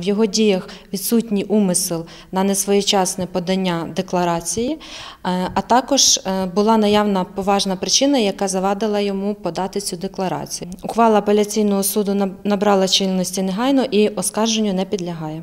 В його діях відсутній умисел на несвоєчасне подання декларації, е, а також е, була наявна поважна причина, яка завадила йому подати цю декларацію. Ухвала апеляційного суду набрала чинності негайно і оскарженню не підлягає.